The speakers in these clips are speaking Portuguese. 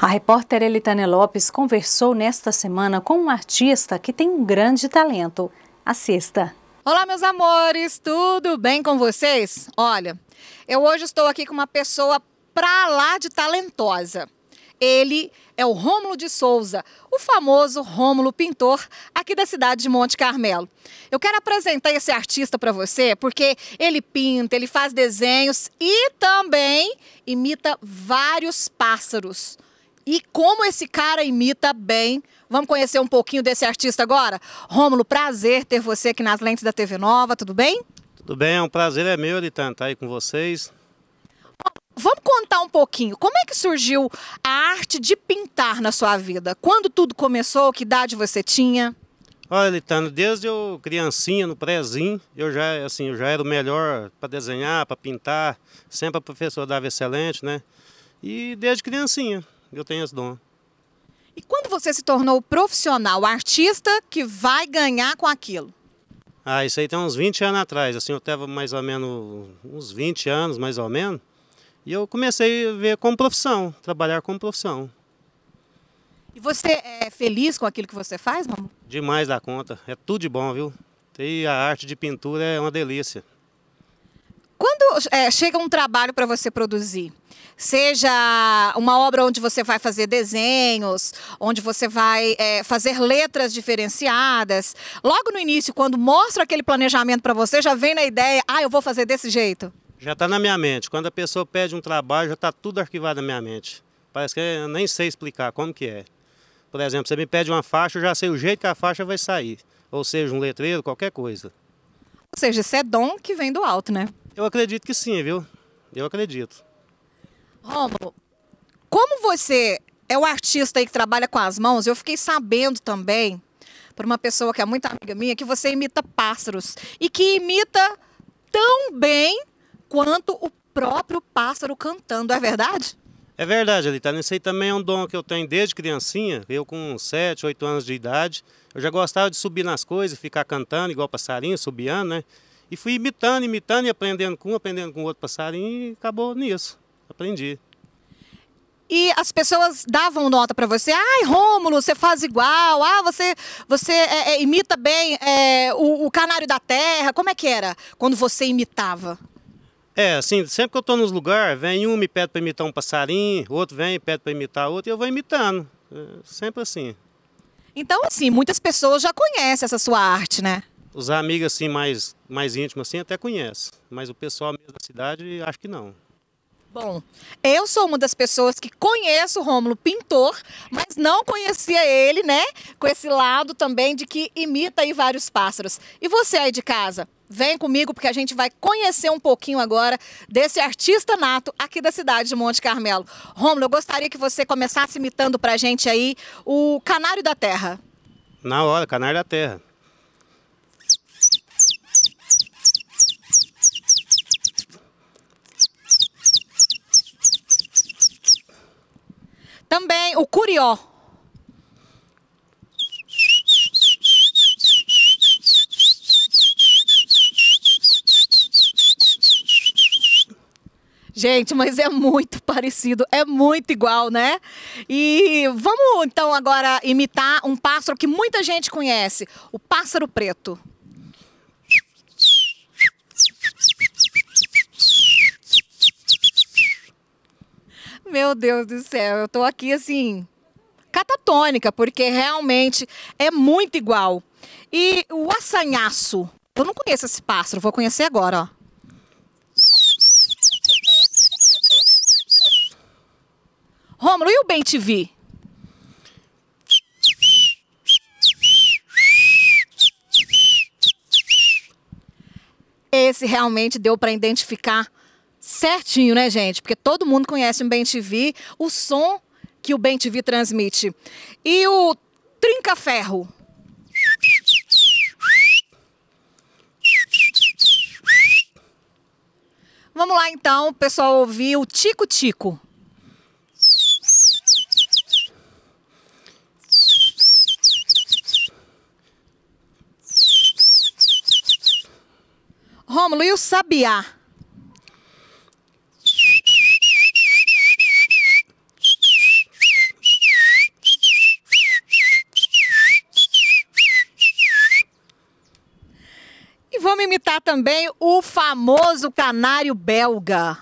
A repórter Elitane Lopes conversou nesta semana com um artista que tem um grande talento. Assista. Olá, meus amores, tudo bem com vocês? Olha, eu hoje estou aqui com uma pessoa pra lá de talentosa. Ele é o Rômulo de Souza, o famoso Rômulo pintor aqui da cidade de Monte Carmelo. Eu quero apresentar esse artista para você porque ele pinta, ele faz desenhos e também imita vários pássaros e como esse cara imita bem. Vamos conhecer um pouquinho desse artista agora? Rômulo, prazer ter você aqui nas lentes da TV Nova, tudo bem? Tudo bem, é um prazer é meu, Litan, tá, estar tá aí com vocês. Vamos contar um pouquinho, como é que surgiu a arte de pintar na sua vida? Quando tudo começou, que idade você tinha? Olha, Litano, tá, desde eu criancinha, no prézinho, eu já, assim, eu já era o melhor para desenhar, para pintar, sempre a professora dava excelente, né? E desde criancinha, eu tenho esse dom. E quando você se tornou profissional, artista que vai ganhar com aquilo? Ah, isso aí tem uns 20 anos atrás, assim, eu tava mais ou menos uns 20 anos, mais ou menos, e eu comecei a ver como profissão, trabalhar como profissão. E você é feliz com aquilo que você faz, Ramon? Demais da conta, é tudo de bom, viu? E a arte de pintura é uma delícia é, chega um trabalho para você produzir, seja uma obra onde você vai fazer desenhos, onde você vai é, fazer letras diferenciadas, logo no início, quando mostra aquele planejamento para você, já vem na ideia, ah, eu vou fazer desse jeito? Já está na minha mente. Quando a pessoa pede um trabalho, já está tudo arquivado na minha mente. Parece que eu nem sei explicar como que é. Por exemplo, você me pede uma faixa, eu já sei o jeito que a faixa vai sair. Ou seja, um letreiro, qualquer coisa. Ou seja, isso é dom que vem do alto, né? Eu acredito que sim, viu? Eu acredito. Romulo, como você é o artista aí que trabalha com as mãos, eu fiquei sabendo também, por uma pessoa que é muito amiga minha, que você imita pássaros. E que imita tão bem quanto o próprio pássaro cantando, é verdade? É verdade, Alitana. Isso aí também é um dom que eu tenho desde criancinha. Eu com 7, 8 anos de idade, eu já gostava de subir nas coisas, ficar cantando igual passarinho, subiando, né? E fui imitando, imitando e aprendendo com um, aprendendo com outro passarinho e acabou nisso. Aprendi. E as pessoas davam nota para você. Ai, Rômulo, você faz igual. Ah, você, você é, é, imita bem é, o, o, canário da terra. Como é que era quando você imitava? É, assim, sempre que eu estou nos lugares, vem um me pede para imitar um passarinho, outro vem e pede para imitar outro, e eu vou imitando. É, sempre assim. Então, assim, muitas pessoas já conhecem essa sua arte, né? Os amigos assim mais, mais íntimos assim até conhece, mas o pessoal mesmo da cidade acho que não. Bom, eu sou uma das pessoas que conheço o Rômulo pintor, mas não conhecia ele, né? Com esse lado também de que imita aí vários pássaros. E você aí de casa, vem comigo porque a gente vai conhecer um pouquinho agora desse artista nato aqui da cidade de Monte Carmelo. Rômulo, eu gostaria que você começasse imitando pra gente aí o Canário da Terra. Na hora, Canário da Terra. Também o curió. Gente, mas é muito parecido, é muito igual, né? E vamos então agora imitar um pássaro que muita gente conhece, o pássaro preto. Meu Deus do céu, eu tô aqui assim, catatônica, porque realmente é muito igual. E o assanhaço. Eu não conheço esse pássaro, vou conhecer agora, ó. Romulo, e o Bem Esse realmente deu para identificar certinho, né, gente? Porque todo mundo conhece o Bem TV, o som que o Bem TV transmite. E o trinca-ferro? Vamos lá então, pessoal, ouvir o Tico Tico. Rômulo, e o Sabiá? está também o famoso canário belga.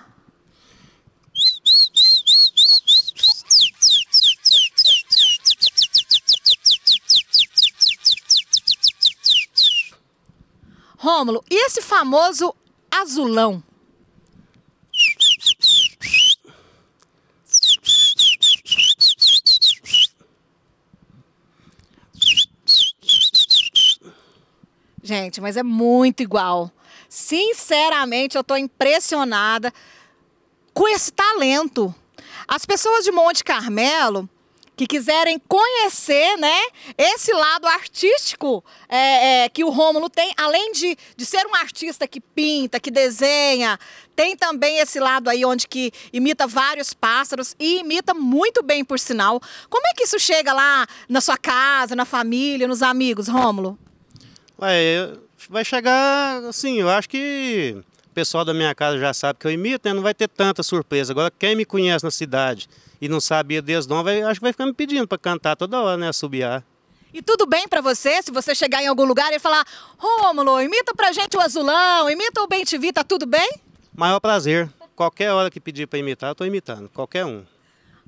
Rômulo, e esse famoso azulão? Gente, mas é muito igual. Sinceramente, eu estou impressionada com esse talento. As pessoas de Monte Carmelo que quiserem conhecer né, esse lado artístico é, é, que o Rômulo tem, além de, de ser um artista que pinta, que desenha, tem também esse lado aí onde que imita vários pássaros e imita muito bem, por sinal. Como é que isso chega lá na sua casa, na família, nos amigos, Rômulo? Ué, vai chegar, assim, eu acho que o pessoal da minha casa já sabe que eu imito, né? Não vai ter tanta surpresa. Agora, quem me conhece na cidade e não sabia desde não, acho que vai ficar me pedindo para cantar toda hora, né? Assobiar. E tudo bem para você se você chegar em algum lugar e falar, Rômulo, imita pra gente o Azulão, imita o Bem TV, tá tudo bem? Maior prazer. Qualquer hora que pedir para imitar, eu tô imitando. Qualquer um.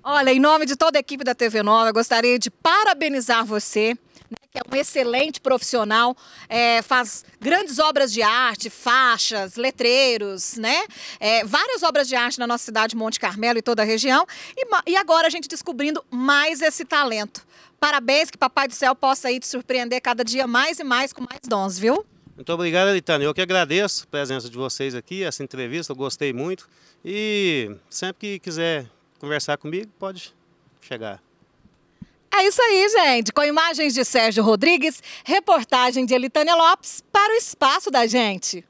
Olha, em nome de toda a equipe da TV Nova, eu gostaria de parabenizar você né, que é um excelente profissional, é, faz grandes obras de arte, faixas, letreiros, né? É, várias obras de arte na nossa cidade, Monte Carmelo e toda a região. E, e agora a gente descobrindo mais esse talento. Parabéns, que Papai do Céu possa aí te surpreender cada dia mais e mais com mais dons, viu? Muito obrigado, Litânia. Eu que agradeço a presença de vocês aqui, essa entrevista, eu gostei muito. E sempre que quiser conversar comigo, pode chegar. É isso aí, gente. Com imagens de Sérgio Rodrigues, reportagem de Elitânia Lopes para o Espaço da Gente.